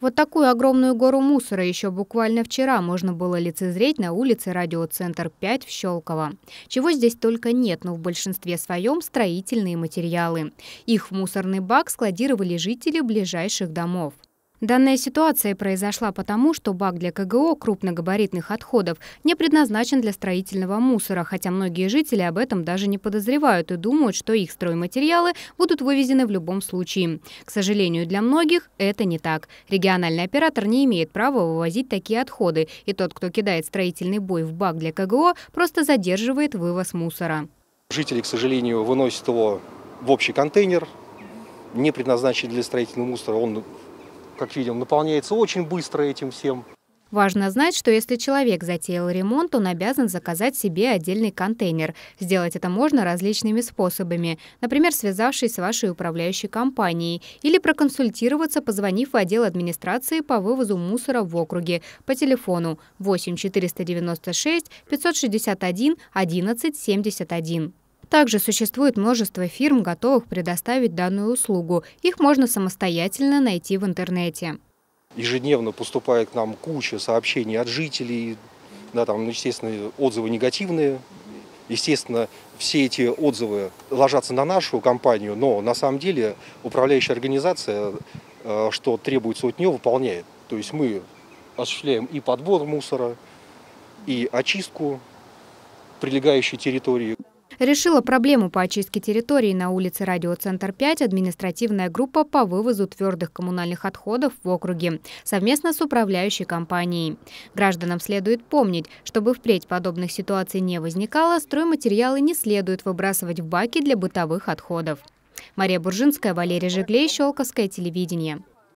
Вот такую огромную гору мусора еще буквально вчера можно было лицезреть на улице Радиоцентр 5 в Щелково. Чего здесь только нет, но в большинстве своем строительные материалы. Их в мусорный бак складировали жители ближайших домов. Данная ситуация произошла потому, что бак для КГО крупногабаритных отходов не предназначен для строительного мусора, хотя многие жители об этом даже не подозревают и думают, что их стройматериалы будут вывезены в любом случае. К сожалению, для многих это не так. Региональный оператор не имеет права вывозить такие отходы, и тот, кто кидает строительный бой в бак для КГО, просто задерживает вывоз мусора. Жители, к сожалению, выносят его в общий контейнер, не предназначен для строительного мусора, он как видим, наполняется очень быстро этим всем. Важно знать, что если человек затеял ремонт, он обязан заказать себе отдельный контейнер. Сделать это можно различными способами, например, связавшись с вашей управляющей компанией или проконсультироваться, позвонив в отдел администрации по вывозу мусора в округе по телефону 8 496 561 11 71. Также существует множество фирм, готовых предоставить данную услугу. Их можно самостоятельно найти в интернете. Ежедневно поступает к нам куча сообщений от жителей, да, там, ну, естественно, отзывы негативные. Естественно, все эти отзывы ложатся на нашу компанию, но на самом деле управляющая организация, э, что требуется от нее, выполняет. То есть мы осуществляем и подбор мусора, и очистку прилегающей территории решила проблему по очистке территории на улице Радиоцентр 5 административная группа по вывозу твердых коммунальных отходов в округе совместно с управляющей компанией. Гражданам следует помнить, чтобы впредь подобных ситуаций не возникало, стройматериалы не следует выбрасывать в баки для бытовых отходов. Мария Буржинская, Валерий Жиглей, Щелковское телевидение.